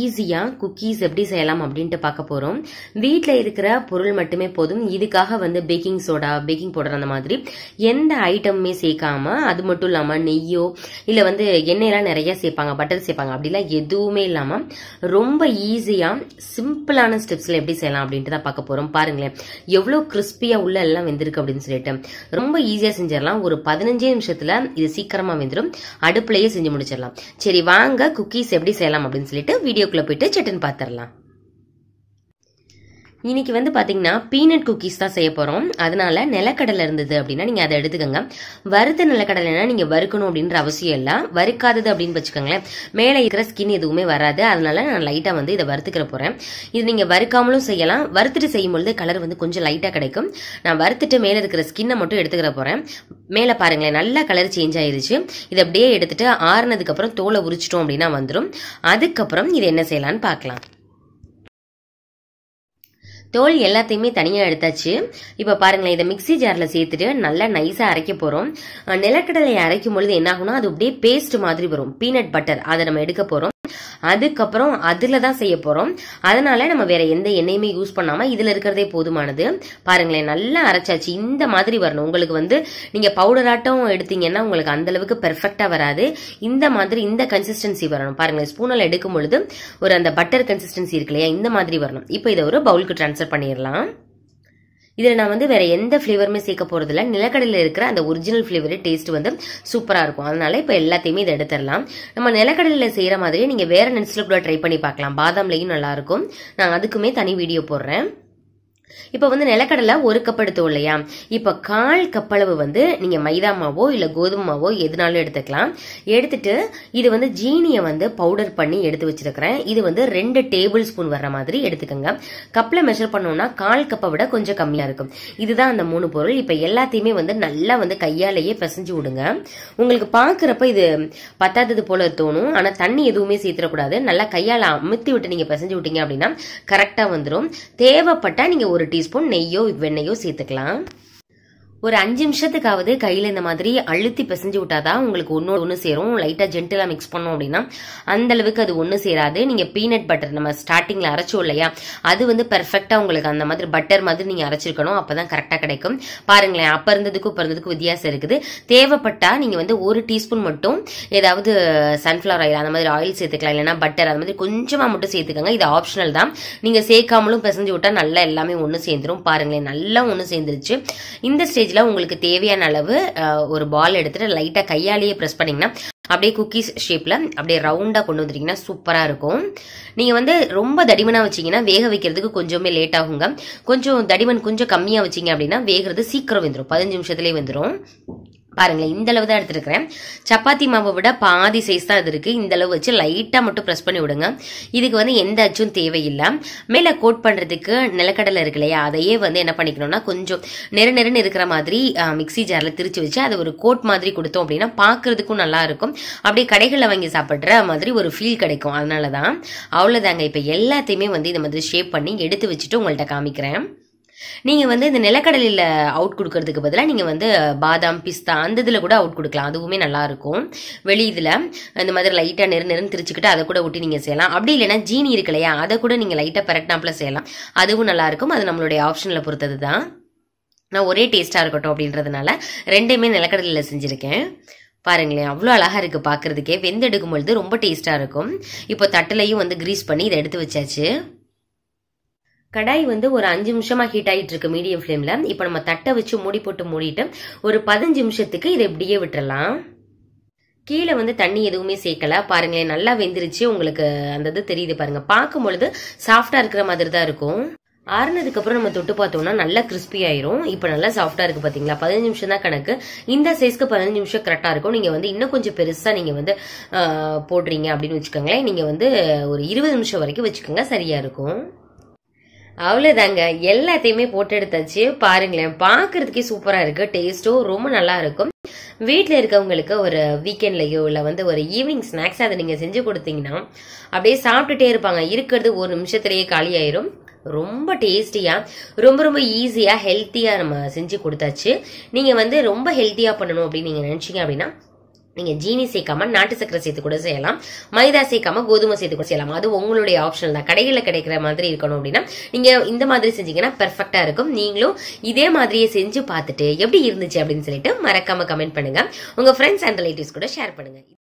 ஈஸியாக குக்கீஸ் எப்படி செய்யலாம் அப்படின்ட்டு பார்க்க போகிறோம் வீட்டில் இருக்கிற பொருள் மட்டுமே போதும் இதுக்காக வந்து பேக்கிங் சோடா பேக்கிங் பவுடர் அந்த மாதிரி எந்த ஐட்டமுமே சேர்க்காம அது மட்டும் இல்லாமல் நெய்யோ இல்லை வந்து எண்ணெய்லாம் நிறைய சேர்ப்பாங்க பட்டர் சேர்ப்பாங்க அப்படிலாம் எதுவுமே இல்லாமல் ரொம்ப ஈஸியாக சிம்பிளான ஸ்டெப்ஸில் எப்படி செய்யலாம் அப்படின்ட்டு தான் பார்க்க போகிறோம் பாருங்களேன் எவ்வளோ கிறிஸ்பியா உள்ள எல்லாம் வெந்திருக்கு அப்படின்னு சொல்லிட்டு ரொம்ப ஈஸியாக செஞ்சிடலாம் ஒரு பதினஞ்சே நிமிஷத்தில் இது சீக்கிரமாக வெந்துடும் அடுப்புலையே செஞ்சு முடிச்சிடலாம் சரி வாங்க குக்கீஸ் எப்படி செய்யலாம் அப்படின்னு சொல்லிட்டு வீடியோக்குள்ளே போயிட்டு சட்டன் பார்த்துடலாம் இன்றைக்கி வந்து பார்த்தீங்கன்னா பீனட் குக்கீஸ் தான் செய்ய போகிறோம் அதனால் நிலக்கடலை இருந்தது அப்படின்னா நீங்கள் அதை எடுத்துக்கோங்க வறுத்த நிலக்கடலைன்னா நீங்கள் வறுக்கணும் அப்படின்ற அவசியம் இல்லை வறுக்காதது அப்படின்னு வச்சுக்கோங்களேன் மேலே இருக்கிற ஸ்கின் எதுவுமே வராது அதனால் நான் லைட்டாக வந்து இதை வறுத்துக்கிற போகிறேன் இது நீங்கள் வறுக்காமலும் செய்யலாம் வறுத்துட்டு செய்யும்பொழுது கலர் வந்து கொஞ்சம் லைட்டாக கிடைக்கும் நான் வறுத்துட்டு மேலே இருக்கிற ஸ்கின்னை மட்டும் எடுத்துக்கிற போகிறேன் மேலே பாருங்களேன் நல்லா கலர் சேஞ்ச் ஆயிருச்சு இதை அப்படியே எடுத்துட்டு ஆறுனதுக்கப்புறம் தோலை உரிச்சிட்டோம் அப்படின்னா வந்துடும் அதுக்கப்புறம் இது என்ன செய்யலான்னு பார்க்கலாம் தோல் எல்லாத்தையுமே தனியா எடுத்தாச்சு இப்ப பாருங்களேன் இதை மிக்சி ஜார்ல சேர்த்துட்டு நல்லா நைஸா அரைக்க போறோம் நிலக்கடலை அரைக்கும் பொழுது என்ன ஆகும்னா அது அப்படியே பேஸ்ட் மாதிரி வரும் பீனட் பட்டர் அதை நம்ம எடுக்க போறோம் அதுக்கப்புறம் அதில் தான் செய்ய போகிறோம் அதனால நம்ம வேற எந்த எண்ணெயுமே யூஸ் பண்ணாமல் இதில் இருக்கிறதே போதுமானது பாருங்களேன் நல்லா அரைச்சாச்சு இந்த மாதிரி வரணும் உங்களுக்கு வந்து நீங்கள் பவுடராட்டம் எடுத்தீங்கன்னா உங்களுக்கு அந்தளவுக்கு பெர்ஃபெக்டா வராது இந்த மாதிரி இந்த கன்சிஸ்டன்சி வரணும் பாருங்களேன் ஸ்பூனில் எடுக்கும் பொழுது ஒரு அந்த பட்டர் கன்சிஸ்டன்சி இருக்கு இல்லையா இந்த மாதிரி வரணும் இப்போ இதை ஒரு பவுலுக்கு ட்ரான்ஸ்ஃபர் பண்ணிடலாம் இதில் நான் வந்து வேறு எந்த ஃப்ளேவருமே சேர்க்க போகிறதில்ல நிலக்கடலில் இருக்கிற அந்த ஒரிஜினல் ஃப்ளேவரு டேஸ்ட் வந்து சூப்பராக இருக்கும் அதனால் இப்போ எல்லாத்தையுமே இதை எடுத்துடலாம் நம்ம நிலக்கடலில் செய்கிற மாதிரியே நீங்கள் வேறு நெட்ஸ்ல கூட ட்ரை பண்ணி பார்க்கலாம் நல்லா நல்லாயிருக்கும் நான் அதுக்குமே தனி வீடியோ போடுறேன் இப்ப வந்து நிலக்கடலை ஒரு கப் எடுத்தோம் இல்லையா இப்போ கால் கப்பளவு வந்து நீங்க மைதா மாவோ இல்ல கோதுமை மாவோ எதுனாலும் எடுத்துக்கலாம் எடுத்துட்டு இது வந்து ஜீனிய வந்து பவுடர் பண்ணி எடுத்து வச்சிருக்கிறேன் இது வந்து ரெண்டு டேபிள் ஸ்பூன் வர்ற மாதிரி எடுத்துக்கோங்க கப்ல மெஷர் பண்ணோம்னா கால் கப்பை விட கொஞ்சம் கம்மியா இருக்கும் இதுதான் அந்த மூணு பொருள் இப்ப எல்லாத்தையுமே வந்து நல்லா வந்து கையாலேயே பிசைஞ்சு விடுங்க உங்களுக்கு பாக்குறப்ப இது பத்தாதது போல தோணும் ஆனா தண்ணி எதுவுமே சேர்த்துடக்கூடாது நல்லா கையால அமுத்தி விட்டு நீங்க பிசைஞ்சு விட்டீங்க அப்படின்னா கரெக்டா வந்துடும் தேவைப்பட்டா நீங்க ஒரு டீஸ்பூன் நெய்யோ வெண்ணெய்யோ சேர்த்துக்கலாம் ஒரு அஞ்சு நிமிஷத்துக்காவது கையில் இந்த மாதிரி அழுத்தி பிசைஞ்சு விட்டாதான் உங்களுக்கு ஒன்று ஒன்று சேரும் லைட்டாக ஜென்டலாக மிக்ஸ் பண்ணோம் அப்படின்னா அந்த அளவுக்கு அது ஒண்ணு சேராது நீங்கள் பீனட் பட்டர் நம்ம ஸ்டார்டிங்கில் அரைச்சோம் இல்லையா அது வந்து பெர்ஃபெக்டா உங்களுக்கு அந்த மாதிரி பட்டர் மாதிரி நீங்கள் அரைச்சிருக்கணும் அப்போ தான் கரெக்டாக கிடைக்கும் பாருங்களேன் அப்போ இருந்ததுக்கும் இப்ப இருந்ததுக்கும் வித்தியாசம் இருக்குது தேவைப்பட்டால் நீங்கள் வந்து ஒரு டீஸ்பூன் மட்டும் ஏதாவது சன்ஃபிளவர் ஆயில் அந்த மாதிரி ஆயில் சேர்த்துக்கலாம் இல்லைன்னா பட்டர் அந்த மாதிரி கொஞ்சமாக மட்டும் சேர்த்துக்கோங்க இது ஆப்ஷனல் தான் நீங்கள் சேர்க்காமலும் பிசைஞ்சு விட்டால் நல்லா எல்லாமே ஒன்று சேர்ந்துரும் பாருங்களேன் நல்லா ஒன்று சேர்ந்துருச்சு இந்த ஸ்டேஜ் ஸ்டேஜில் உங்களுக்கு தேவையான அளவு ஒரு பால் எடுத்துகிட்டு லைட்டாக கையாலேயே ப்ரெஸ் பண்ணிங்கன்னா அப்படியே குக்கீஸ் ஷேப்பில் அப்படியே ரவுண்டாக கொண்டு வந்துட்டீங்கன்னா சூப்பராக இருக்கும் நீங்கள் வந்து ரொம்ப தடிமனாக வச்சிங்கன்னா வேக வைக்கிறதுக்கு கொஞ்சமே லேட் ஆகுங்க கொஞ்சம் தடிமன் கொஞ்சம் கம்மியாக வச்சிங்க அப்படின்னா வேகிறது சீக்கிரம் வந்துடும் பதினஞ்சு நிமிஷத்துலேயே வந்துடும் பாருங்களேன் இந்த அளவு தான் எடுத்துருக்கிறேன் சப்பாத்தி மாவை விட பாதி சைஸ் தான் இது இருக்குது இந்த அளவு வச்சு லைட்டாக மட்டும் ப்ரெஸ் பண்ணி விடுங்க இதுக்கு வந்து எந்த அச்சும் தேவையில்லை மேலே கோட் பண்ணுறதுக்கு நிலக்கடலை இருக்கு இல்லையா அதையே வந்து என்ன பண்ணிக்கணும்னா கொஞ்சம் நெரு நெருன்னு இருக்கிற மாதிரி மிக்சி ஜாரில் திரிச்சு வச்சு அதை ஒரு கோட் மாதிரி கொடுத்தோம் அப்படின்னா பார்க்குறதுக்கும் நல்லா இருக்கும் அப்படியே கடைகளில் வாங்கி சாப்பிட்ற மாதிரி ஒரு ஃபீல் கிடைக்கும் அதனால தான் அவ்வளோதாங்க இப்போ எல்லாத்தையுமே வந்து இந்த மாதிரி ஷேப் பண்ணி எடுத்து வச்சுட்டு உங்கள்கிட்ட காமிக்கிறேன் நீங்கள் வந்து இந்த நிலக்கடலையில் அவுட் கொடுக்கறதுக்கு பதிலாக நீங்கள் வந்து பாதாம் பிஸ்தா அந்த இதில் கூட அவுட் கொடுக்கலாம் அதுவுமே நல்லாயிருக்கும் வெளி இதில் இந்த மாதிரி லைட்டாக நெரு நெருன்னு திரிச்சுக்கிட்டு அதை கூட ஒட்டி நீங்கள் செய்யலாம் அப்படி இல்லைனா ஜீனி இருக்கு இல்லையா அதை கூட நீங்கள் லைட்டாக பரட்டினாப்புல செய்யலாம் அதுவும் நல்லாயிருக்கும் அது நம்மளுடைய ஆப்ஷனில் பொறுத்தது தான் நான் ஒரே டேஸ்ட்டாக இருக்கட்டும் அப்படின்றதுனால ரெண்டுமே நிலக்கடலையில் செஞ்சுருக்கேன் பாருங்களேன் அவ்வளோ அழகாக இருக்குது பார்க்குறதுக்கே வெந்தெடுக்கும் பொழுது ரொம்ப டேஸ்ட்டாக இருக்கும் இப்போ தட்டிலையும் வந்து க்ரீஸ் பண்ணி இதை எடுத்து வச்சாச்சு கடாய் வந்து ஒரு அஞ்சு நிமிஷமா ஹீட் ஆகிட்டு இருக்கு மீடியம் ஃபிளேம்ல இப்போ நம்ம தட்டை வச்சு மூடி போட்டு மூடிட்டு ஒரு பதினஞ்சு நிமிஷத்துக்கு இதை இப்படியே விட்டுறலாம் கீழே வந்து தண்ணி எதுவுமே சேர்க்கல பாருங்களேன் நல்லா வெந்துருச்சு உங்களுக்கு அந்த இது தெரியுது பாருங்க பார்க்கும் பொழுது சாஃப்டா இருக்கிற மாதிரி தான் இருக்கும் ஆறுனதுக்கு அப்புறம் நம்ம தொட்டு பார்த்தோம்னா நல்லா கிறிஸ்பி ஆயிரும் இப்போ நல்லா சாஃப்டா இருக்கு பாத்தீங்களா பதினஞ்சு நிமிஷம் தான் கணக்கு இந்த சைஸ்க்கு பதினஞ்சு நிமிஷம் கரெக்டா இருக்கும் நீங்க வந்து இன்னும் கொஞ்சம் பெருசா நீங்க வந்து போடுறீங்க அப்படின்னு வச்சுக்கோங்களேன் நீங்க வந்து ஒரு இருபது நிமிஷம் வரைக்கும் வச்சுக்கோங்க சரியா இருக்கும் அவ்வளோதாங்க எல்லாத்தையுமே போட்டு எடுத்தாச்சு பாருங்களேன் பார்க்கறதுக்கே சூப்பராக இருக்குது டேஸ்ட்டும் ரொம்ப நல்லா இருக்கும் வீட்டில் இருக்கவங்களுக்கு ஒரு வீக்கெண்ட்லையோ இல்லை வந்து ஒரு ஈவினிங் ஸ்நாக்ஸ் அதை நீங்கள் செஞ்சு கொடுத்தீங்கன்னா அப்படியே சாப்பிட்டுட்டே இருப்பாங்க இருக்கிறது ஒரு நிமிஷத்துலேயே ஆயிரும் ரொம்ப டேஸ்டியா ரொம்ப ரொம்ப ஈஸியாக ஹெல்த்தியாக நம்ம செஞ்சு கொடுத்தாச்சு நீங்கள் வந்து ரொம்ப ஹெல்த்தியாக பண்ணணும் அப்படின்னு நீங்கள் நினச்சிங்க அப்படின்னா நீங்க ஜீனி சேர்க்காம நாட்டு சக்கரை சேர்த்து கூட செய்யலாம் மைதா சேர்க்காம கோதுமை சேர்த்து கூட செய்யலாம் அது உங்களுடைய ஆப்ஷன் தான் கடைகளில் கிடைக்கிற மாதிரி இருக்கணும் அப்படின்னா நீங்க இந்த மாதிரி செஞ்சீங்கன்னா பெர்ஃபெக்டா இருக்கும் நீங்களும் இதே மாதிரியே செஞ்சு பார்த்துட்டு எப்படி இருந்துச்சு அப்படின்னு சொல்லிட்டு மறக்காம கமெண்ட் பண்ணுங்க உங்க ஃப்ரெண்ட்ஸ் அண்ட் ரிலேட்டிவ்ஸ் கூட ஷேர் பண்ணுங்க